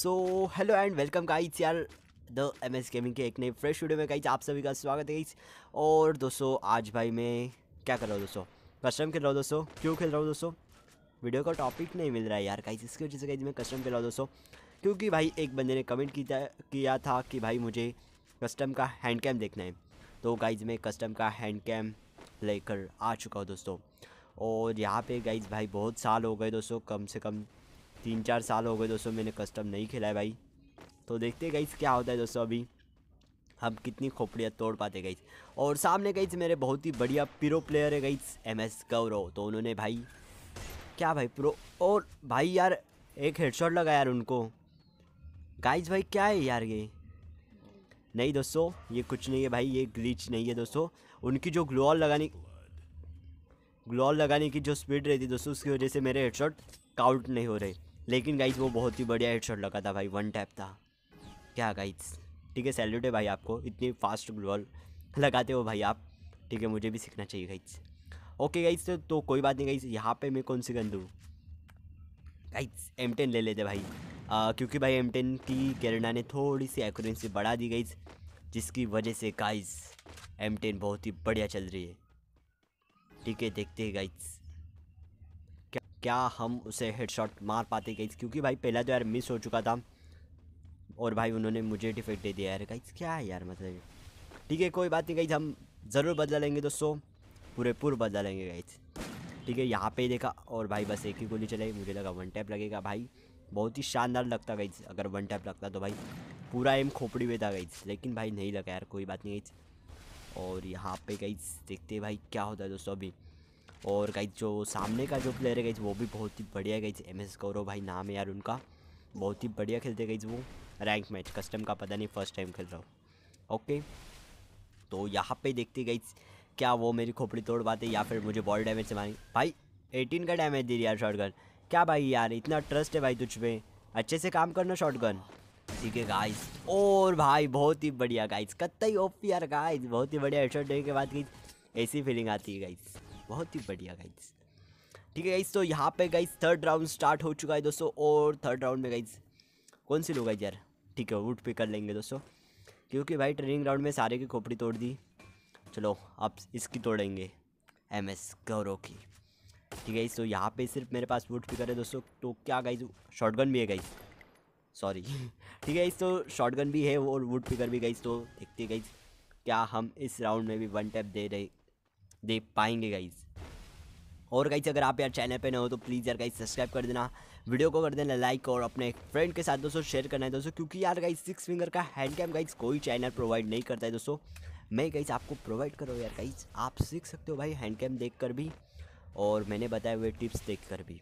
so hello and welcome guys यार the M S gaming के एक नए फ्रेश वीडियो में गाइज आप सभी का स्वागत है और दोस्तों आज भाई मैं क्या कर रहा हूँ दोस्तों कस्टम खेल रहा हूँ दोस्तों क्यों खेल रहा हूँ दोस्तों वीडियो का टॉपिक नहीं मिल रहा है यार कहीं इसकी वजह से गाइज मैं कस्टम खेल रहा हूँ दोस्तों क्योंकि भाई एक बंदे ने कमेंट किया था कि भाई मुझे कस्टम का हैंड कैम देखना है तो गाइज मैं कस्टम का हैंड कैम लेकर आ चुका हूँ दोस्तों और यहाँ पे गाइज भाई बहुत साल हो गए दोस्तों कम से कम तीन चार साल हो गए दोस्तों मैंने कस्टम नहीं खेला है भाई तो देखते गई क्या होता है दोस्तों अभी हम कितनी खोपड़ियाँ तोड़ पाते गई और सामने गई मेरे बहुत ही बढ़िया प्रो प्लेयर है गई एम एस गौरव तो उन्होंने भाई क्या भाई प्रो और भाई यार एक हेडशॉट लगा यार उनको गाइज भाई क्या है यार ये नहीं दोस्तों ये कुछ नहीं है भाई ये ग्लिच नहीं है दोस्तों उनकी जो ग्लोअल लगाने ग्लोअल लगाने की जो स्पीड रहती है दोस्तों उसकी वजह से मेरे हेडशॉट काउंट नहीं हो रहे लेकिन गाइज वो बहुत ही बढ़िया हेडशॉट लगा था भाई वन टैप था क्या गाइज ठीक है सैल्यूट है भाई आपको इतनी फास्ट बॉल लगाते हो भाई आप ठीक है मुझे भी सीखना चाहिए गाइज ओके गाइज तो, तो कोई बात नहीं गाइज यहाँ पे मैं कौन सी गन दूँ गाइज एम टेन ले लेते भाई आ, क्योंकि भाई एम टेन की गेरना ने थोड़ी सी एक्यूरेंसी बढ़ा दी गाइज जिसकी वजह से गाइज एम टेन बहुत ही बढ़िया चल रही है ठीक है देखते हैं गाइज क्या हम उसे हेडशॉट मार पाते गई क्योंकि भाई पहला तो यार मिस हो चुका था और भाई उन्होंने मुझे डिफेक्ट दे दिया यार गाइज क्या है यार मतलब ठीक है कोई बात नहीं गई हम ज़रूर बदला लेंगे दोस्तों पूरे पूरे बदला लेंगे गाइज ठीक है यहाँ पे देखा और भाई बस एक ही गोली चलाई मुझे लगा वन टैप लगेगा भाई बहुत ही शानदार लगता गई अगर वन टैप लगता तो भाई पूरा एम खोपड़ी में था गई लेकिन भाई नहीं लगा यार कोई बात नहीं गई और यहाँ पे गई देखते भाई क्या होता है दोस्तों अभी और गाइज जो सामने का जो प्लेयर है गई वो भी बहुत ही बढ़िया गई एम एस गौरव भाई नाम है यार उनका बहुत ही बढ़िया खेलते गई वो रैंक मैच कस्टम का पता नहीं फर्स्ट टाइम खेल रहा हूँ ओके तो यहाँ पे देखती गई क्या वो मेरी खोपड़ी तोड़ पाते या फिर मुझे बॉल डैमेज से मारेंगे भाई एटीन का डैमेज दे रही यार शॉर्ट क्या भाई यार इतना ट्रस्ट है भाई तुझ पर अच्छे से काम करना शॉर्ट ठीक है गाइस और भाई बहुत ही बढ़िया गाइस ही ओपी यार गाइस बहुत ही बढ़िया हेडशॉट देने के बाद गई ऐसी फीलिंग आती है गाइस बहुत ही बढ़िया गाइज ठीक है गाइज तो यहाँ पे गाइज थर्ड राउंड स्टार्ट हो चुका है दोस्तों और थर्ड राउंड में गाइज कौन सी लोग आई यार ठीक है वुड पे कर लेंगे दोस्तों क्योंकि भाई ट्रेनिंग राउंड में सारे की खोपड़ी तोड़ दी चलो आप इसकी तोड़ेंगे एम एस गौरव की ठीक है तो यहाँ पे सिर्फ मेरे पास वुड पिकर है दोस्तों तो क्या गई शॉर्ट गन भी है गई सॉरी ठीक है इस तो शॉर्ट गन भी है और वुड पिकर भी गई तो देखते गई क्या हम इस राउंड में भी वन टैप दे रहे दे पाएंगे गाइज और गाइज अगर आप यार चैनल पे नए हो तो प्लीज़ यार गाइज सब्सक्राइब कर देना वीडियो को कर देना लाइक और अपने फ्रेंड के साथ दोस्तों शेयर करना है दोस्तों क्योंकि यार गाइज सिक्स फिंगर का हैंड कैम गाइज कोई चैनल प्रोवाइड नहीं करता है दोस्तों मैं गाइज आपको प्रोवाइड करो यार गाइज आप सीख सकते हो भाई हैंड कैम देख कर भी और मैंने बताए हुए टिप्स देख कर भी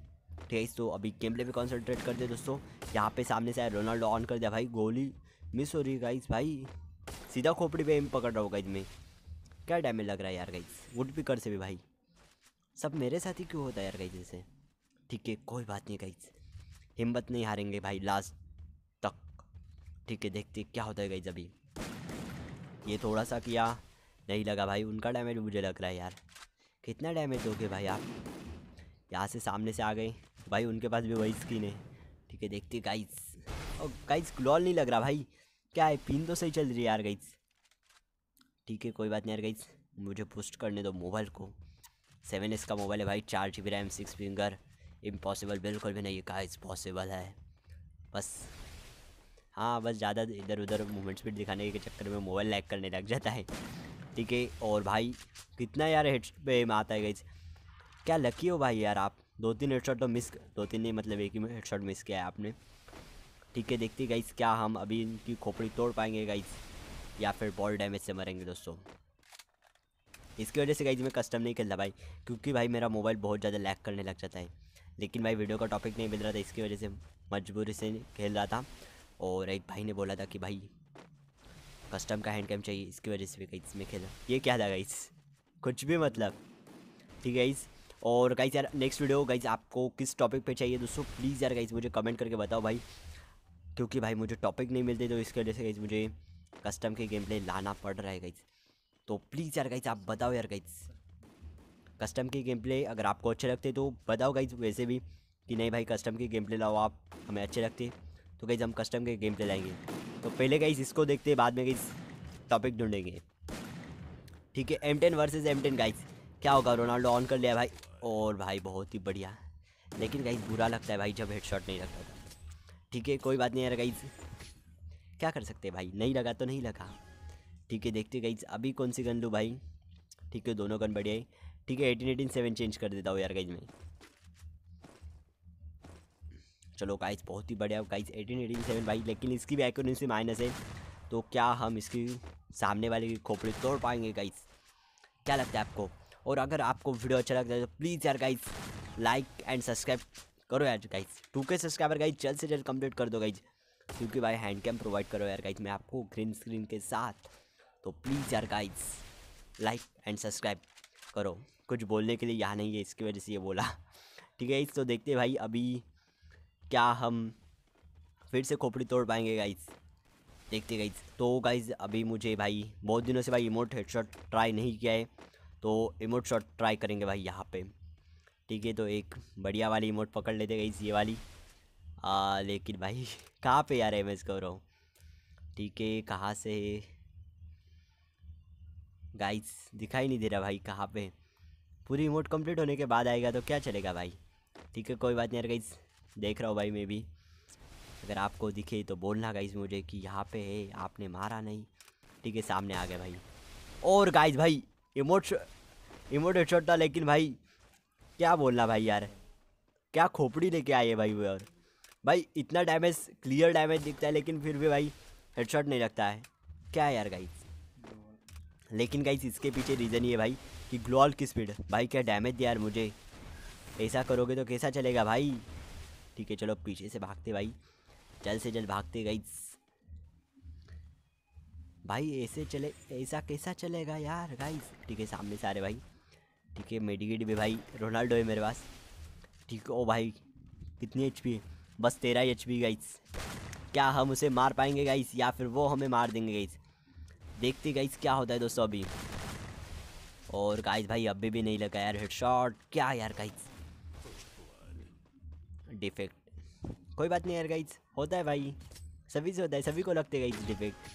ठीक है तो अभी गेम प्ले पे कॉन्सेंट्रेट दे दोस्तों यहाँ पे सामने से रोनाल्डो ऑन कर दिया भाई गोली मिस हो रही गाइज भाई सीधा खोपड़ी पे एम पकड़ रहा हूँ गाइज मैं क्या डैमेज लग रहा है यार गाइज वुड पिकर से भी भाई सब मेरे साथ ही क्यों होता है यार गाइज जैसे ठीक है कोई बात नहीं गाइज हिम्मत नहीं हारेंगे भाई लास्ट तक ठीक है देखते क्या होता है गाइज अभी ये थोड़ा सा किया नहीं लगा भाई उनका डैमेज मुझे लग रहा है यार कितना डैमेज दोगे भाई आप यहाँ से सामने से आ गए भाई उनके पास भी वही स्किन है ठीक है देखते गाइज और गाइज ग्लॉल नहीं लग रहा भाई क्या है पिन तो सही चल रही है यार गाइज ठीक है कोई बात नहीं यार गई मुझे पुस्ट करने दो मोबाइल को सेवन एस का मोबाइल है भाई चार G B RAM six finger impossible बिल्कुल भी नहीं कहा कहा पॉसिबल है बस हाँ बस ज़्यादा इधर उधर मूवमेंट्स भी दिखाने के चक्कर में मोबाइल लैग करने लग जाता है ठीक है और भाई कितना यार हेड पे आता है गई क्या लकी हो भाई यार आप दो तीन हेड तो मिस दो तीन नहीं मतलब एक ही हेड मिस किया है आपने ठीक है देखते गाइस क्या हम अभी इनकी खोपड़ी तोड़ पाएंगे गाइस या फिर बॉल डैमेज से मरेंगे दोस्तों इसकी वजह से गाइज मैं कस्टम नहीं खेलता भाई क्योंकि भाई मेरा मोबाइल बहुत ज़्यादा लैक करने लग जाता है लेकिन भाई वीडियो का टॉपिक नहीं मिल रहा था इसकी वजह से मजबूरी से खेल रहा था और एक भाई ने बोला था कि भाई कस्टम का हैंड कैम चाहिए इसकी वजह से भी गाइज मैं खेला ये क्या था गाइज कुछ भी मतलब ठीक है गाइज़ और गाइज यार नेक्स्ट वीडियो गाइज आपको किस टॉपिक पे चाहिए दोस्तों प्लीज़ यार गाइज मुझे कमेंट करके बताओ भाई क्योंकि भाई मुझे टॉपिक नहीं मिलते तो इसकी वजह से गाइज मुझे कस्टम के गेम प्ले लाना पड़ रहा है गाइज तो प्लीज़ यार गाइज आप बताओ यार गाइज कस्टम के गेम प्ले अगर आपको अच्छे लगते तो बताओ गाइज वैसे भी कि नहीं भाई कस्टम के गेम प्ले लाओ आप हमें अच्छे लगते तो गाइज हम कस्टम के गेम प्ले लाएंगे तो पहले गाइज इसको देखते बाद में गई टॉपिक ढूंढेंगे ठीक है M ten versus M ten guys क्या होगा रोनाल्डो ऑन कर लिया भाई और भाई बहुत ही बढ़िया लेकिन गाइज बुरा लगता है भाई जब हेडशॉट नहीं लगता था ठीक है कोई बात नहीं यार गाइज क्या कर सकते हैं भाई नहीं लगा तो नहीं लगा ठीक है देखते गई अभी कौन सी गन लूँ भाई ठीक है दोनों गन बढ़िया है ठीक है एटीन एटीन सेवन चेंज कर देता हूँ यार गाइज मैं चलो गाइज बहुत ही बढ़िया गाइज एटीन एटीन सेवन भाई लेकिन इसकी भी एक्यूरेंसी माइनस है तो क्या हम इसकी सामने वाले की खोपड़ी तोड़ पाएंगे गाइज क्या लगता है आपको और अगर आपको वीडियो अच्छा लगता है तो प्लीज़ यार गाइज लाइक एंड सब्सक्राइब करो यार guys two K subscriber guys जल्द से जल्द कंप्लीट कर दो गाइज क्योंकि भाई हैंड कैम प्रोवाइड करो यार गाइज मैं आपको ग्रीन स्क्रीन के साथ तो प्लीज़ यार गाइज लाइक एंड सब्सक्राइब करो कुछ बोलने के लिए यहाँ नहीं है इसकी वजह से ये बोला ठीक है इस तो देखते भाई अभी क्या हम फिर से खोपड़ी तोड़ पाएंगे गाइज देखते गाइज तो गाइज अभी मुझे भाई बहुत दिनों से भाई इमोट हेडशॉट ट्राई नहीं किया है तो इमोट शॉट ट्राई करेंगे भाई यहाँ पे ठीक है तो एक बढ़िया वाली इमोट पकड़ लेते गाइज ये वाली आ, हाँ, लेकिन भाई कहाँ पे यार एम एस हूँ ठीक है कहाँ से गाइस दिखाई नहीं दे रहा भाई कहाँ पे पूरी रिमोट कंप्लीट होने के बाद आएगा तो क्या चलेगा भाई ठीक है कोई बात नहीं यार गाइस देख रहा हूँ भाई मैं भी अगर आपको दिखे तो बोलना गाइस मुझे कि यहाँ पे है आपने मारा नहीं ठीक है सामने आ गया भाई और गाइस भाई इमोट इमोट हेडशॉट लेकिन भाई क्या बोलना भाई यार क्या खोपड़ी लेके आए भाई वो यार भाई इतना डैमेज क्लियर डैमेज दिखता है लेकिन फिर भी भाई हेडशॉट नहीं लगता है क्या यार गाइस लेकिन गाइस इसके पीछे रीज़न ये भाई कि ग्लोअल की स्पीड भाई क्या डैमेज दिया यार मुझे ऐसा करोगे तो कैसा चलेगा भाई ठीक है चलो पीछे से भागते भाई जल्द से जल्द भागते गाइस भाई ऐसे चले ऐसा कैसा चलेगा यार गाइस ठीक है सामने सारे भाई ठीक है मेडिकेट भी भाई रोनाल्डो है मेरे पास ठीक है ओ भाई कितनी एच है बस तेरह एच पी गाइस क्या हम उसे मार पाएंगे गाइस या फिर वो हमें मार देंगे गाइस देखते गाइस क्या होता है दोस्तों अभी और गाइस भाई अभी भी नहीं लगा यार हेडशॉट क्या यार गाइस डिफेक्ट कोई बात नहीं यार गाइस होता है भाई सभी से होता है सभी को लगते गाइस डिफेक्ट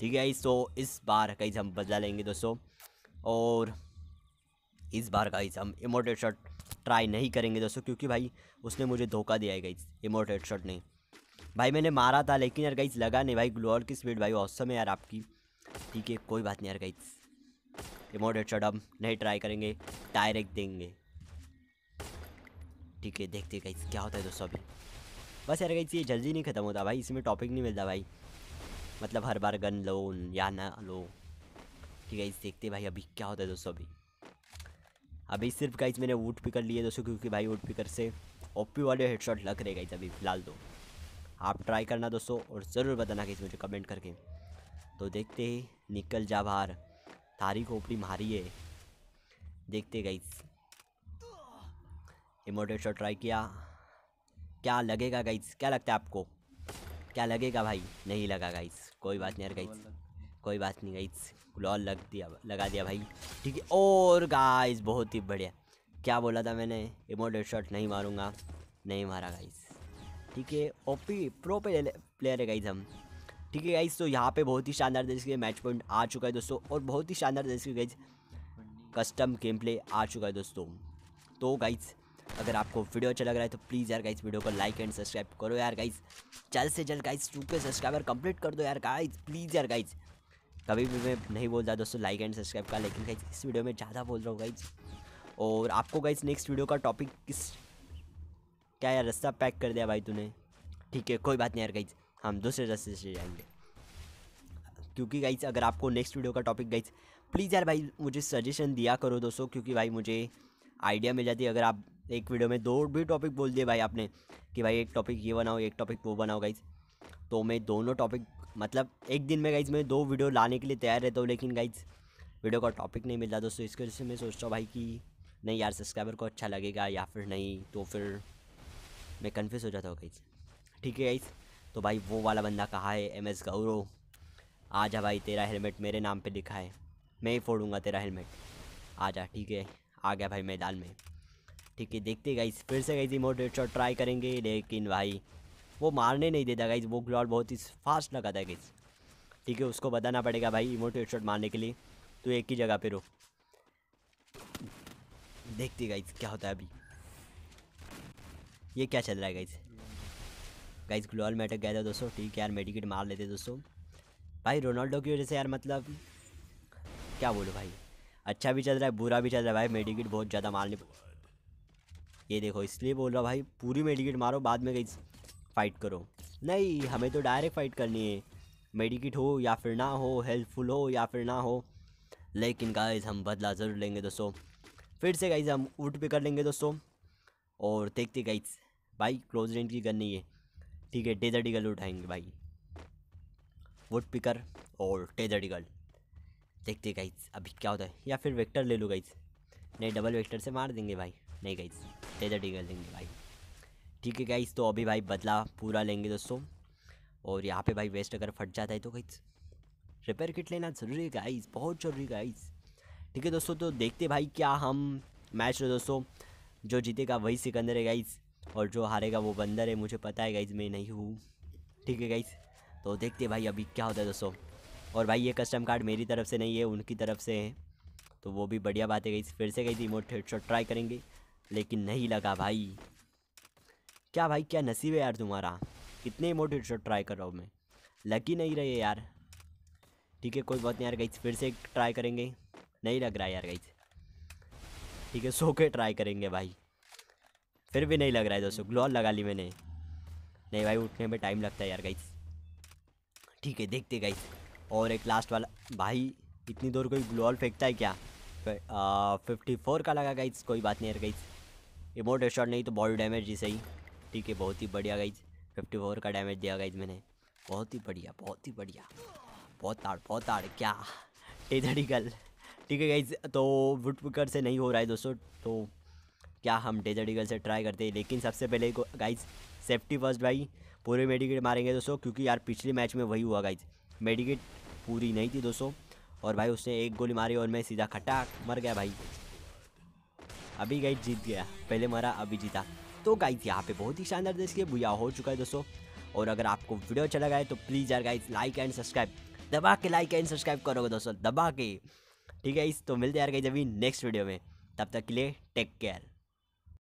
ठीक है गाइस तो इस बार गाइस हम बदला लेंगे दोस्तों और इस बार गाइस हम इमोटेड शॉट ट्राई नहीं करेंगे दोस्तों क्योंकि भाई उसने मुझे धोखा दिया है गई इमोट हेडशॉट ने भाई मैंने मारा था लेकिन यार गई लगा नहीं भाई ग्लोअर की स्पीड भाई औसम है यार आपकी ठीक है कोई बात नहीं यार गई इमोट हेडशॉट अब नहीं ट्राई करेंगे डायरेक्ट देंगे ठीक है देखते गई क्या होता है दोस्तों अभी बस यार गई ये जल्दी नहीं ख़त्म होता भाई इसमें टॉपिक नहीं मिलता भाई मतलब हर बार गन लो या ना लो ठीक है इस देखते भाई अभी क्या होता है दोस्तों अभी अभी सिर्फ गाइज मैंने वुड पिकर लिए दोस्तों क्योंकि भाई वुड पिकर से ओपी वाले हेडशॉट लग रहे गाइज अभी फिलहाल तो आप ट्राई करना दोस्तों और ज़रूर बताना गाइज मुझे कमेंट करके तो देखते ही निकल जा बाहर तारी ओपी मारी है देखते गाइज इमोटेड शॉट ट्राई किया क्या लगेगा गाइज क्या लगता है आपको क्या लगेगा भाई नहीं लगा गाइज कोई बात नहीं यार गाइज कोई बात नहीं गाइस लॉल लग दिया लगा दिया भाई ठीक है और गाइस बहुत ही बढ़िया क्या बोला था मैंने इमोट शॉट नहीं मारूंगा नहीं मारा गाइस ठीक है ओपी प्रो पे प्लेयर है गाइस हम ठीक है गाइस तो यहाँ पे बहुत ही शानदार तरीके के मैच पॉइंट आ चुका है दोस्तों और बहुत ही शानदार तरीके के गाइज कस्टम गेम प्ले आ चुका है दोस्तों तो गाइज अगर आपको वीडियो अच्छा लग रहा है तो प्लीज़ यार गाइस वीडियो को लाइक एंड सब्सक्राइब करो यार गाइस जल्द से जल्द guys two K subscriber complete कर दो यार गाइस प्लीज़ यार गाइज़ कभी भी मैं नहीं बोल रहा दोस्तों लाइक एंड सब्सक्राइब का लेकिन गाइज इस वीडियो में ज़्यादा बोल रहा हूँ गाइज और आपको गाइज नेक्स्ट वीडियो का टॉपिक किस क्या यार रास्ता पैक कर दिया भाई तूने ठीक है कोई बात नहीं यार गाइज हम दूसरे रास्ते से जाएंगे क्योंकि गाइज अगर आपको नेक्स्ट वीडियो का टॉपिक गाइज प्लीज़ यार भाई मुझे सजेशन दिया करो दोस्तों क्योंकि भाई मुझे आइडिया मिल जाती है अगर आप एक वीडियो में दो भी टॉपिक बोल दिए भाई आपने कि भाई एक टॉपिक ये बनाओ एक टॉपिक वो बनाओ गाइज तो मैं दोनों टॉपिक मतलब एक दिन में गाइज मैं दो वीडियो लाने के लिए तैयार रहता हूँ लेकिन गाइज वीडियो का टॉपिक नहीं मिलता दोस्तों इसके वजह से मैं सोचता हूँ भाई कि नहीं यार सब्सक्राइबर को अच्छा लगेगा या फिर नहीं तो फिर मैं कन्फ्यूज़ हो जाता हूँ गाइज ठीक है गाइज तो भाई वो वाला बंदा कहा है एम एस गौरव जा भाई तेरा हेलमेट मेरे नाम पर लिखा है मैं ही फोड़ूंगा तेरा हेलमेट आ जा ठीक है आ गया भाई मैदान में ठीक है देखते गाइज फिर से गई थी मोटिवेट शॉट ट्राई करेंगे लेकिन भाई वो मारने नहीं देता गाइज वो ग्लॉड बहुत ही फास्ट लगाता है गाइज ठीक है उसको बताना पड़ेगा भाई इमोट शॉट मारने के लिए तो एक ही जगह पे रो देखते गाइज क्या होता है अभी ये क्या चल रहा है गाइज गाइज ग्लोअल में अटक गया था दोस्तों ठीक है यार मेडिकेट मार लेते दोस्तों भाई रोनाल्डो की वजह से यार मतलब क्या बोलो भाई अच्छा भी चल रहा है बुरा भी चल रहा है भाई मेडिकेट बहुत ज़्यादा मारने ये देखो इसलिए बोल रहा भाई पूरी मेडिकेट मारो बाद में गई फाइट करो नहीं हमें तो डायरेक्ट फाइट करनी है मेडिकेट हो या फिर ना हो हेल्पफुल हो या फिर ना हो लेकिन गाइज हम बदला ज़रूर लेंगे दोस्तों फिर से गाइज हम उठ पे कर लेंगे दोस्तों और देखते गाइज भाई क्लोज रेंज की करनी नहीं है ठीक है टेजर डिगल उठाएंगे भाई वुड पिकर और टेजर डिगल देखते गाइज अभी क्या होता है या फिर वेक्टर ले लो गाइज नहीं डबल वेक्टर से मार देंगे भाई नहीं गाइज टेजर डिगल देंगे भाई ठीक है गाइस तो अभी भाई बदला पूरा लेंगे दोस्तों और यहाँ पे भाई वेस्ट अगर फट जाता है तो गाइस रिपेयर किट लेना ज़रूरी है गाइस बहुत ज़रूरी गाइस ठीक है दोस्तों तो देखते भाई क्या हम मैच में दोस्तों जो जीतेगा वही सिकंदर है गाइस और जो हारेगा वो बंदर है मुझे पता है गाइज मैं नहीं हूँ ठीक है गाइस तो देखते भाई अभी क्या होता है दोस्तों और भाई ये कस्टम कार्ड मेरी तरफ से नहीं है उनकी तरफ से है तो वो भी बढ़िया बात है गई फिर से गई थी मोटे ट्राई करेंगे लेकिन नहीं लगा भाई क्या भाई क्या नसीब है यार तुम्हारा कितने हिट शॉट ट्राई कर रहा हूँ मैं लकी नहीं रहे यार ठीक है कोई बात नहीं यार गई फिर से ट्राई करेंगे नहीं लग रहा है यार गई ठीक है सो के ट्राई करेंगे भाई फिर भी नहीं लग रहा है दोस्तों ग्लोअ लगा ली मैंने नहीं भाई उठने में टाइम लगता है यार गई ठीक है देखते गई और एक लास्ट वाला भाई इतनी दूर कोई ग्लोअल फेंकता है क्या फिफ्टी फोर का लगा गई कोई बात नहीं यार गई इमोट शॉट नहीं तो बॉडी डैमेज ही सही ठीक है बहुत ही बढ़िया गाइज फिफ्टी फोर का डैमेज दिया गाइज मैंने बहुत ही बढ़िया बहुत ही बढ़िया बहुत ताड़ बहुत ताड़ क्या टेजडिकल ठीक है गाइज तो पुकर से नहीं हो रहा है दोस्तों तो क्या हम टेजडिकल से ट्राई करते हैं लेकिन सबसे पहले गाइज सेफ्टी फर्स्ट भाई पूरे मेडिकेट मारेंगे दोस्तों क्योंकि यार पिछले मैच में वही हुआ गाइज मेडिकेट पूरी नहीं थी दोस्तों और भाई उसने एक गोली मारी और मैं सीधा खटाक मर गया भाई अभी गाइज जीत गया पहले मरा अभी जीता तो गाइस यहाँ पे बहुत ही शानदार देश के बुया हो चुका है दोस्तों और अगर आपको वीडियो अच्छा लगा है तो प्लीज़ यार गाइज लाइक एंड सब्सक्राइब दबा के लाइक एंड सब्सक्राइब करोगे दोस्तों दबा के ठीक है इस तो मिलते यार गाइस अभी नेक्स्ट वीडियो में तब तक के लिए टेक केयर